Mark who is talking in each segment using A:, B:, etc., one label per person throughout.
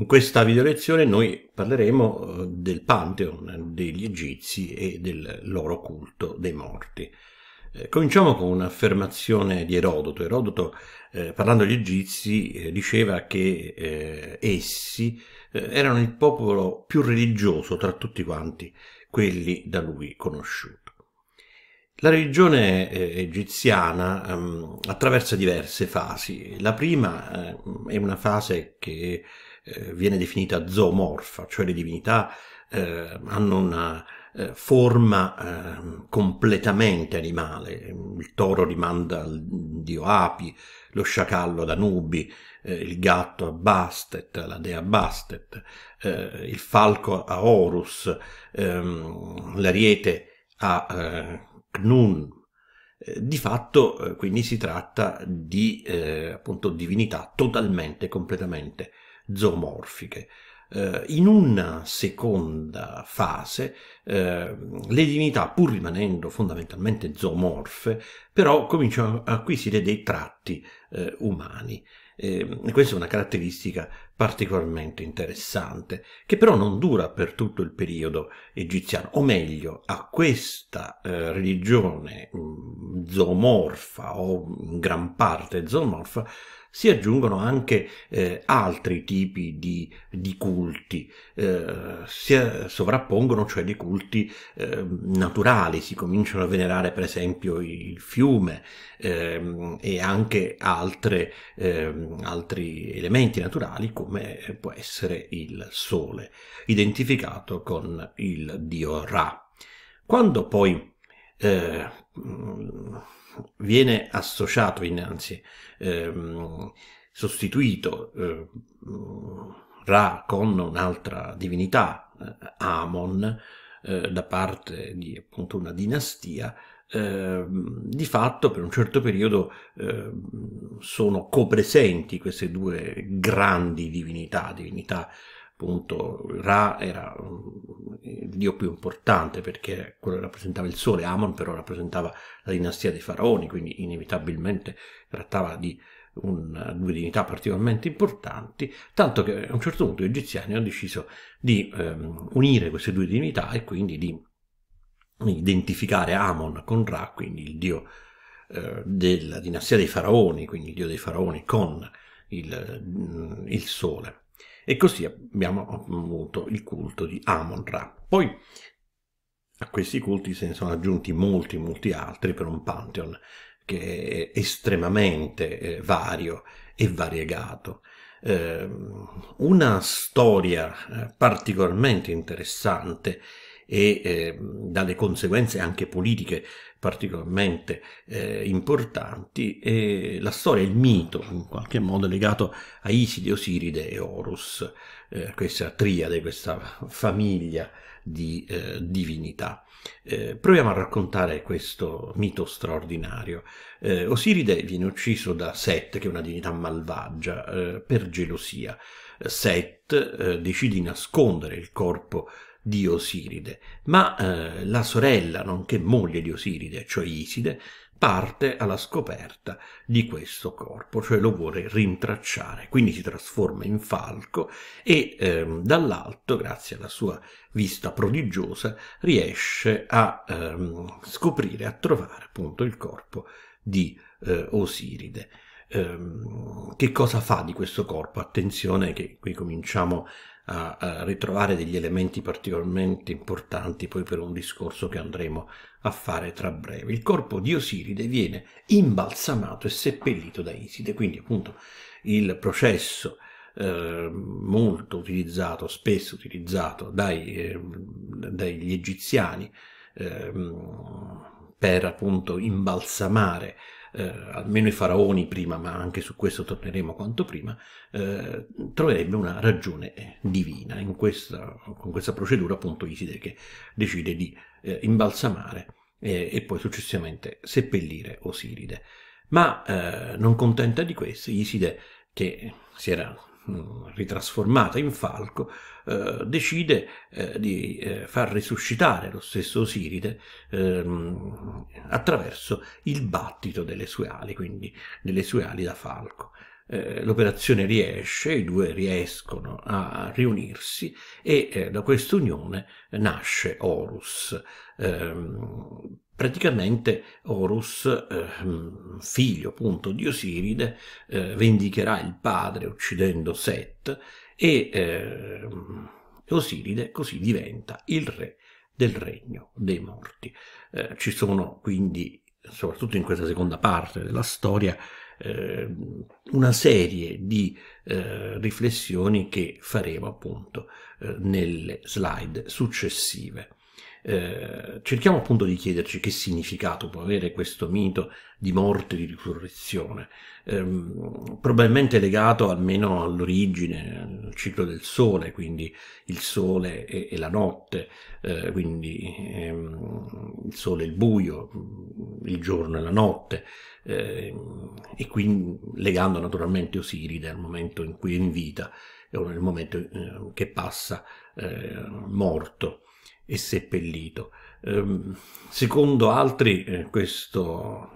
A: In questa video lezione noi parleremo eh, del Pantheon degli Egizi e del loro culto dei morti. Eh, cominciamo con un'affermazione di Erodoto. Erodoto, eh, parlando degli Egizi, eh, diceva che eh, essi eh, erano il popolo più religioso tra tutti quanti quelli da lui conosciuti. La religione egiziana ehm, attraversa diverse fasi. La prima è una fase che eh, viene definita zoomorfa, cioè le divinità eh, hanno una eh, forma ehm, completamente animale. Il toro rimanda al dio Api, lo sciacallo ad Anubi, eh, il gatto a Bastet, la dea Bastet, eh, il falco a Horus, ehm, l'ariete a Cnun, eh, di fatto quindi si tratta di eh, appunto divinità totalmente e completamente zoomorfiche. Eh, in una seconda fase eh, le divinità, pur rimanendo fondamentalmente zoomorfe, però cominciano a acquisire dei tratti eh, umani. Eh, questa è una caratteristica particolarmente interessante, che però non dura per tutto il periodo egiziano, o meglio, a questa eh, religione mh, mm, zoomorfa o in gran parte zoomorfa si aggiungono anche eh, altri tipi di, di culti, eh, si eh, sovrappongono cioè dei culti eh, naturali, si cominciano a venerare per esempio il fiume ehm, e anche altre, ehm, altri elementi naturali come eh, può essere il sole, identificato con il dio Ra. Quando poi eh, mm, viene associato innanzi, ehm, sostituito eh, Ra con un'altra divinità, eh, Amon, eh, da parte di appunto una dinastia, ehm, di fatto per un certo periodo ehm, sono copresenti queste due grandi divinità, divinità appunto Ra era il dio più importante perché quello rappresentava il sole, Amon però rappresentava la dinastia dei faraoni, quindi inevitabilmente trattava di un, due divinità particolarmente importanti, tanto che a un certo punto gli egiziani hanno deciso di ehm, unire queste due divinità e quindi di identificare Amon con Ra, quindi il dio eh, della dinastia dei faraoni, quindi il dio dei faraoni con il, mm, il sole. E così abbiamo avuto il culto di Amon-Ra. Poi a questi culti se ne sono aggiunti molti, molti altri per un pantheon che è estremamente eh, vario e variegato. Ehm, una storia eh, particolarmente interessante è e eh, dalle conseguenze anche politiche particolarmente eh, importanti, e la storia, il mito in qualche modo legato a Iside, Osiride e Horus, eh, questa triade, questa famiglia di eh, divinità. Eh, proviamo a raccontare questo mito straordinario. Eh, Osiride viene ucciso da Set, che è una divinità malvagia, eh, per gelosia. Set eh, decide di nascondere il corpo di Osiride, ma eh, la sorella, nonché moglie di Osiride, cioè Iside, parte alla scoperta di questo corpo, cioè lo vuole rintracciare, quindi si trasforma in falco e ehm, dall'alto, grazie alla sua vista prodigiosa, riesce a ehm, scoprire, a trovare appunto il corpo di eh, Osiride. Ehm, che cosa fa di questo corpo? Attenzione che qui cominciamo a, ritrovare degli elementi particolarmente importanti poi per un discorso che andremo a fare tra breve. Il corpo di Osiride viene imbalsamato e seppellito da Iside, quindi appunto il processo eh, molto utilizzato, spesso utilizzato dai, eh, dagli egiziani eh, per appunto imbalsamare eh, almeno i faraoni prima, ma anche su questo torneremo quanto prima, eh, troverebbe una ragione eh, divina. In questa, con questa procedura appunto Iside che decide di eh, imbalsamare eh, e poi successivamente seppellire Osiride. Ma eh, non contenta di questo, Iside che si era ritrasformata in falco, eh, decide eh, di eh, far risuscitare lo stesso Osiride ehm, attraverso il battito delle sue ali, quindi delle sue ali da falco. Eh, l'operazione riesce, i due riescono a riunirsi e eh, da questa unione nasce Horus ehm, praticamente Horus, eh, figlio appunto di Osiride, eh, vendicherà il padre uccidendo Set e eh, Osiride così diventa il re del regno dei morti. Eh, ci sono quindi, soprattutto in questa seconda parte della storia, ehm, una serie di eh, riflessioni che faremo appunto eh, nelle slide successive. Eh, cerchiamo appunto di chiederci che significato può avere questo mito di morte e di risurrezione, ehm, probabilmente legato almeno all'origine, al ciclo del sole, quindi il sole e, e la notte, eh, quindi ehm, il sole e il buio, il giorno e la notte, ehm, e quindi legando naturalmente Osiride al momento in cui è in vita e nel momento ehm, che passa eh, morto e seppellito. Ehm, secondo altri eh, questo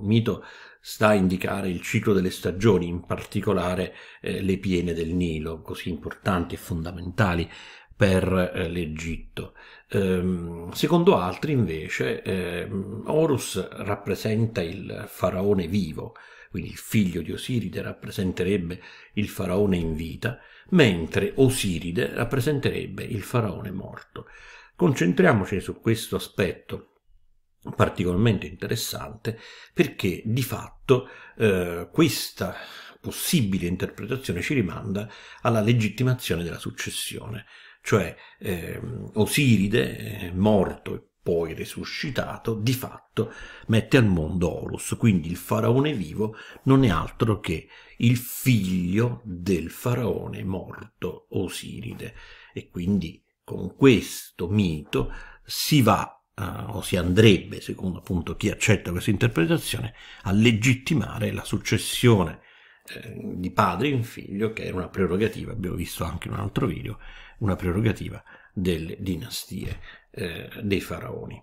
A: mito sta a indicare il ciclo delle stagioni, in particolare eh, le piene del Nilo, così importanti e fondamentali per eh, l'Egitto. Ehm, secondo altri invece ehm, Horus rappresenta il faraone vivo, quindi il figlio di Osiride rappresenterebbe il faraone in vita, mentre Osiride rappresenterebbe il faraone morto. Concentriamoci su questo aspetto particolarmente interessante perché di fatto eh, questa possibile interpretazione ci rimanda alla legittimazione della successione, cioè ehm, eh, Osiride, morto poi risuscitato, di fatto mette al mondo Horus, quindi il faraone vivo non è altro che il figlio del faraone morto Osiride e quindi con questo mito si va eh, o si andrebbe, secondo appunto chi accetta questa interpretazione, a legittimare la successione eh, di padre in figlio, che era una prerogativa, abbiamo visto anche in un altro video, una prerogativa delle dinastie eh, dei faraoni.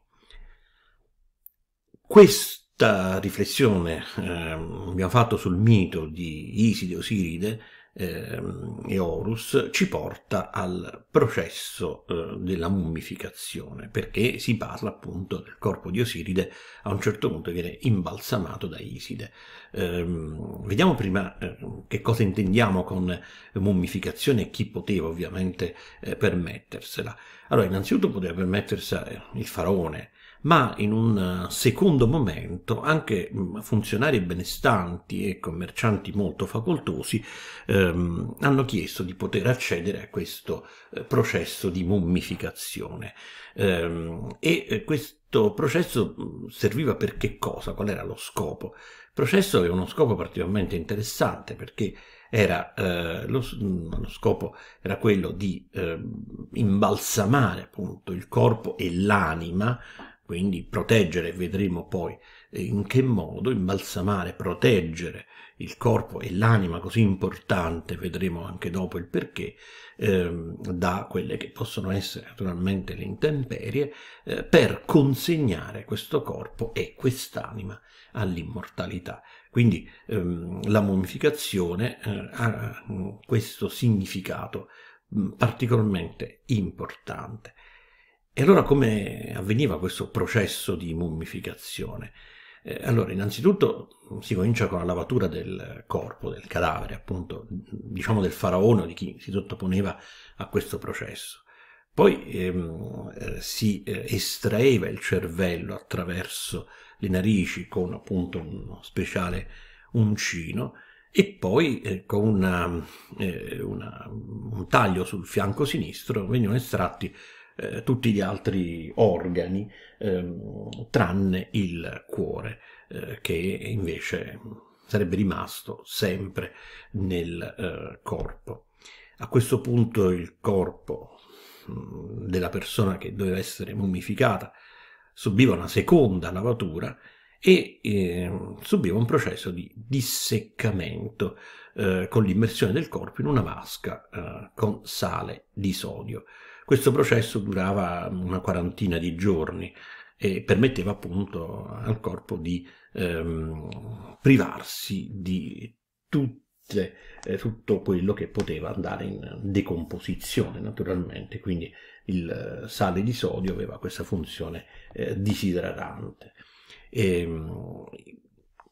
A: Questa riflessione eh, abbiamo fatto sul mito di Iside Osiride eh, e Horus ci porta al processo eh, della mummificazione, perché si parla appunto del corpo di Osiride, a un certo punto viene imbalsamato da Iside. Eh, vediamo prima ehm, che cosa intendiamo con mummificazione e chi poteva ovviamente eh, permettersela. Allora, innanzitutto poteva permettersela eh, il faraone, ma in un eh, secondo momento anche mm, funzionari benestanti e commercianti molto facoltosi ehm, hanno chiesto di poter accedere a questo eh, processo di mummificazione. Ehm, e eh, questo processo mm, serviva per che cosa? Qual era lo scopo? Il processo aveva uno scopo particolarmente interessante perché era, eh, lo, mm, lo, scopo era quello di ehm, imbalsamare appunto il corpo e l'anima quindi proteggere, vedremo poi eh, in che modo imbalsamare, proteggere il corpo e l'anima così importante, vedremo anche dopo il perché, eh, da quelle che possono essere naturalmente le intemperie, eh, per consegnare questo corpo e quest'anima all'immortalità. Quindi ehm, la mummificazione eh, ha mm, questo significato mm, particolarmente importante. E allora come avveniva questo processo di mummificazione? Eh, allora, innanzitutto si comincia con la lavatura del corpo, del cadavere, appunto, diciamo del faraone di chi si sottoponeva a questo processo. Poi ehm, eh, si eh, estraeva il cervello attraverso le narici con appunto uno speciale uncino e poi eh, con una, eh, una, un taglio sul fianco sinistro venivano estratti eh, tutti gli altri organi, ehm, tranne il cuore, eh, che invece sarebbe rimasto sempre nel eh, corpo. A questo punto il corpo mm, della persona che doveva essere mummificata subiva una seconda lavatura e eh, subiva un processo di disseccamento eh, con l'immersione del corpo in una vasca eh, con sale di sodio. Questo processo durava una quarantina di giorni e permetteva appunto al corpo di ehm, privarsi di tutte, eh, tutto quello che poteva andare in decomposizione naturalmente, quindi il sale di sodio aveva questa funzione eh, disidratante. E, ehm,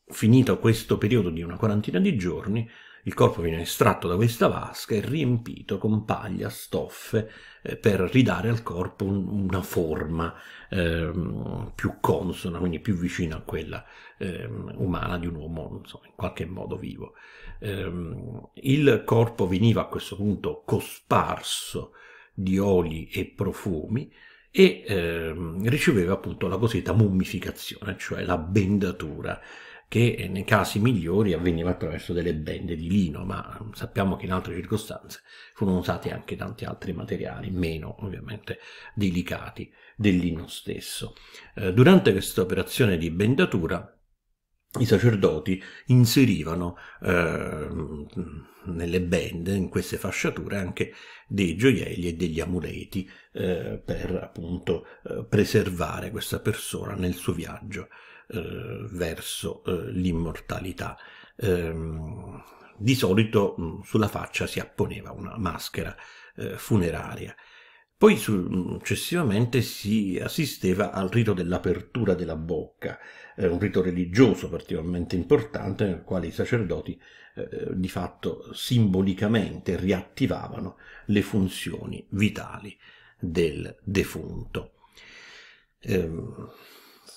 A: finito questo periodo di una quarantina di giorni, il corpo viene estratto da questa vasca e riempito con paglia, stoffe, eh, per ridare al corpo un, una forma eh, più consona, quindi più vicina a quella eh, umana di un uomo, insomma, in qualche modo vivo. Ehm, il corpo veniva a questo punto cosparso di oli e profumi, e eh, riceveva appunto la cosiddetta mummificazione, cioè la bendatura che nei casi migliori avveniva attraverso delle bende di lino, ma sappiamo che in altre circostanze furono usati anche tanti altri materiali, meno ovviamente delicati del lino stesso. Eh, durante questa operazione di bendatura i sacerdoti inserivano eh, nelle bende, in queste fasciature, anche dei gioielli e degli amuleti eh, per appunto eh, preservare questa persona nel suo viaggio eh, verso eh, l'immortalità. Ehm, di solito mh, mm, sulla faccia si apponeva una maschera eh, funeraria. Poi mm, successivamente si assisteva al rito dell'apertura della bocca, eh, un rito religioso particolarmente importante nel quale i sacerdoti eh, di fatto simbolicamente riattivavano le funzioni vitali del defunto. Eh,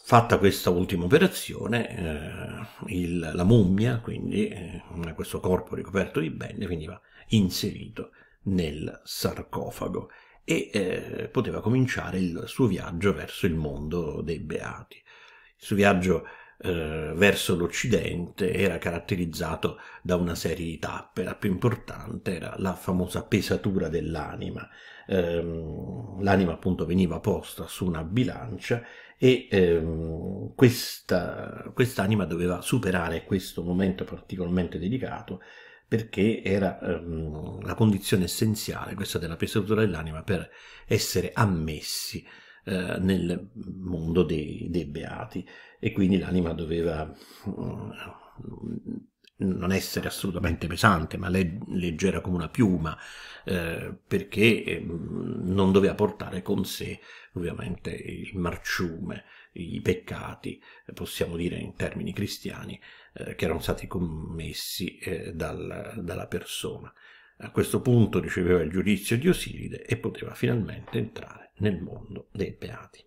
A: Fatta questa ultima operazione, eh, il, la mummia, quindi eh, questo corpo ricoperto di bende, veniva inserito nel sarcofago e eh, poteva cominciare il suo viaggio verso il mondo dei beati. Il suo viaggio eh, verso l'Occidente era caratterizzato da una serie di tappe. La più importante era la famosa pesatura dell'anima. Ehm, l'anima appunto veniva posta su una bilancia e ehm, questa, quest'anima doveva superare questo momento particolarmente delicato perché era ehm, la condizione essenziale, questa della pesatura dell'anima, per essere ammessi eh, nel mondo dei, dei, beati e quindi l'anima doveva... Eh, non essere assolutamente pesante, ma leggera come una piuma, eh, perché ehm, non doveva portare con sé ovviamente il marciume, i peccati, possiamo dire in termini cristiani, eh, che erano stati commessi eh, dal, dalla persona. A questo punto riceveva il giudizio di Osiride e poteva finalmente entrare nel mondo dei beati.